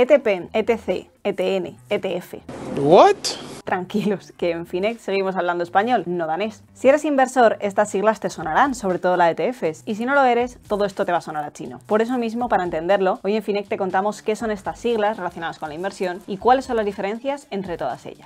ETP, ETC, ETN, ETF. What? Tranquilos, que en Finex seguimos hablando español, no danés. Si eres inversor, estas siglas te sonarán, sobre todo la de ETFs, y si no lo eres, todo esto te va a sonar a chino. Por eso mismo, para entenderlo, hoy en Finex te contamos qué son estas siglas relacionadas con la inversión y cuáles son las diferencias entre todas ellas.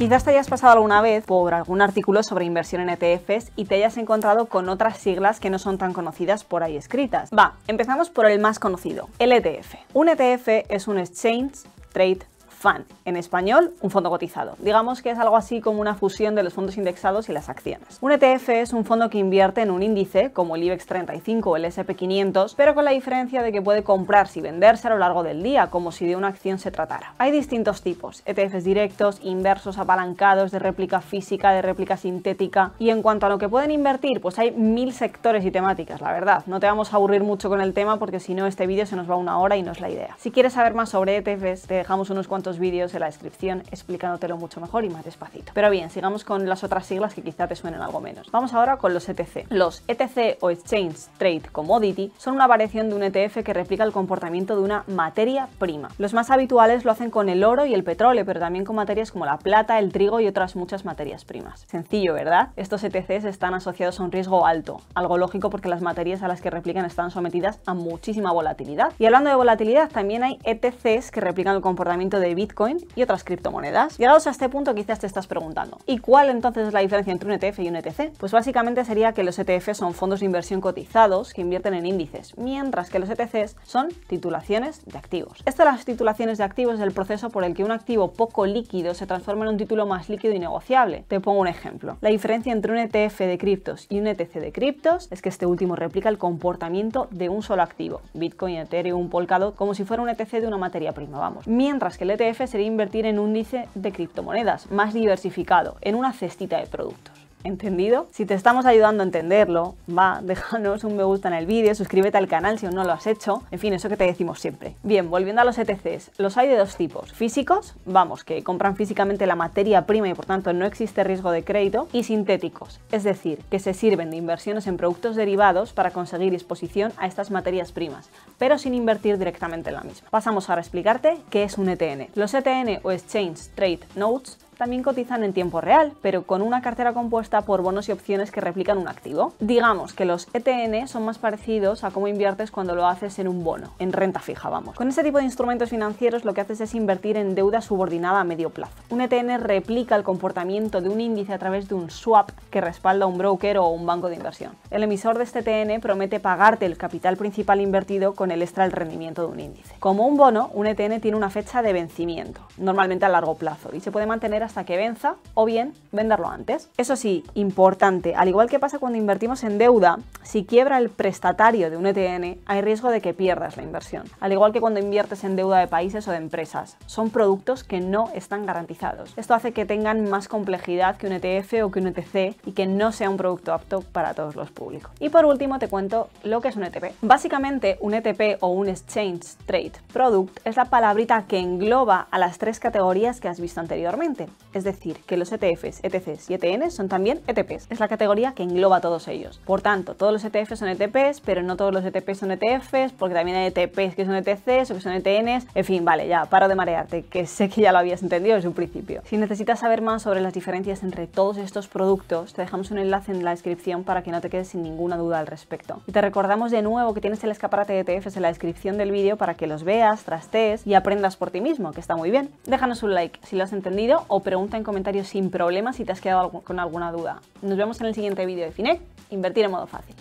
Quizás te hayas pasado alguna vez por algún artículo sobre inversión en ETFs y te hayas encontrado con otras siglas que no son tan conocidas por ahí escritas. Va, empezamos por el más conocido, el ETF. Un ETF es un Exchange Trade FAN, en español, un fondo cotizado. Digamos que es algo así como una fusión de los fondos indexados y las acciones. Un ETF es un fondo que invierte en un índice, como el IBEX 35 o el SP500, pero con la diferencia de que puede comprarse y venderse a lo largo del día, como si de una acción se tratara. Hay distintos tipos, ETFs directos, inversos, apalancados, de réplica física, de réplica sintética, y en cuanto a lo que pueden invertir, pues hay mil sectores y temáticas, la verdad. No te vamos a aburrir mucho con el tema porque si no este vídeo se nos va una hora y no es la idea. Si quieres saber más sobre ETFs, te dejamos unos cuantos vídeos en la descripción explicándotelo mucho mejor y más despacito. Pero bien, sigamos con las otras siglas que quizá te suenen algo menos. Vamos ahora con los ETC. Los ETC o Exchange Trade Commodity son una variación de un ETF que replica el comportamiento de una materia prima. Los más habituales lo hacen con el oro y el petróleo, pero también con materias como la plata, el trigo y otras muchas materias primas. Sencillo, ¿verdad? Estos ETCs están asociados a un riesgo alto, algo lógico porque las materias a las que replican están sometidas a muchísima volatilidad. Y hablando de volatilidad, también hay ETCs que replican el comportamiento de Bitcoin y otras criptomonedas. Llegados a este punto quizás te estás preguntando, ¿y cuál entonces es la diferencia entre un ETF y un ETC? Pues básicamente sería que los ETF son fondos de inversión cotizados que invierten en índices, mientras que los ETCs son titulaciones de activos. de las titulaciones de activos es el proceso por el que un activo poco líquido se transforma en un título más líquido y negociable. Te pongo un ejemplo. La diferencia entre un ETF de criptos y un ETC de criptos es que este último replica el comportamiento de un solo activo, Bitcoin, Ethereum, polcado, como si fuera un ETC de una materia prima, vamos. Mientras que el ETF e sería invertir en un índice de criptomonedas más diversificado, en una cestita de productos. ¿Entendido? Si te estamos ayudando a entenderlo, va, déjanos un me gusta en el vídeo, suscríbete al canal si aún no lo has hecho, en fin, eso que te decimos siempre. Bien, volviendo a los ETCs, los hay de dos tipos, físicos, vamos, que compran físicamente la materia prima y por tanto no existe riesgo de crédito, y sintéticos, es decir, que se sirven de inversiones en productos derivados para conseguir exposición a estas materias primas, pero sin invertir directamente en la misma. Pasamos ahora a explicarte qué es un ETN. Los ETN o Exchange Trade Notes también cotizan en tiempo real, pero con una cartera compuesta por bonos y opciones que replican un activo. Digamos que los ETN son más parecidos a cómo inviertes cuando lo haces en un bono, en renta fija, vamos. Con ese tipo de instrumentos financieros lo que haces es invertir en deuda subordinada a medio plazo. Un ETN replica el comportamiento de un índice a través de un swap que respalda un broker o un banco de inversión. El emisor de este ETN promete pagarte el capital principal invertido con el extra del rendimiento de un índice. Como un bono, un ETN tiene una fecha de vencimiento, normalmente a largo plazo, y se puede mantener hasta hasta que venza o bien venderlo antes. Eso sí, importante, al igual que pasa cuando invertimos en deuda, si quiebra el prestatario de un ETN, hay riesgo de que pierdas la inversión. Al igual que cuando inviertes en deuda de países o de empresas, son productos que no están garantizados. Esto hace que tengan más complejidad que un ETF o que un ETC y que no sea un producto apto para todos los públicos. Y por último te cuento lo que es un ETP. Básicamente, un ETP o un Exchange Trade Product es la palabrita que engloba a las tres categorías que has visto anteriormente. Es decir, que los ETFs, ETCs y ETNs son también ETPs. Es la categoría que engloba a todos ellos. Por tanto, todos los ETFs son ETPs, pero no todos los ETPs son ETFs, porque también hay ETPs que son ETCs o que son ETNs. En fin, vale, ya, paro de marearte, que sé que ya lo habías entendido desde un principio. Si necesitas saber más sobre las diferencias entre todos estos productos, te dejamos un enlace en la descripción para que no te quedes sin ninguna duda al respecto. Y te recordamos de nuevo que tienes el escaparate de ETFs en la descripción del vídeo para que los veas, trastees y aprendas por ti mismo, que está muy bien. Déjanos un like si lo has entendido o pregunta en comentarios sin problema si te has quedado con alguna duda. Nos vemos en el siguiente vídeo de Finet. Invertir en modo fácil.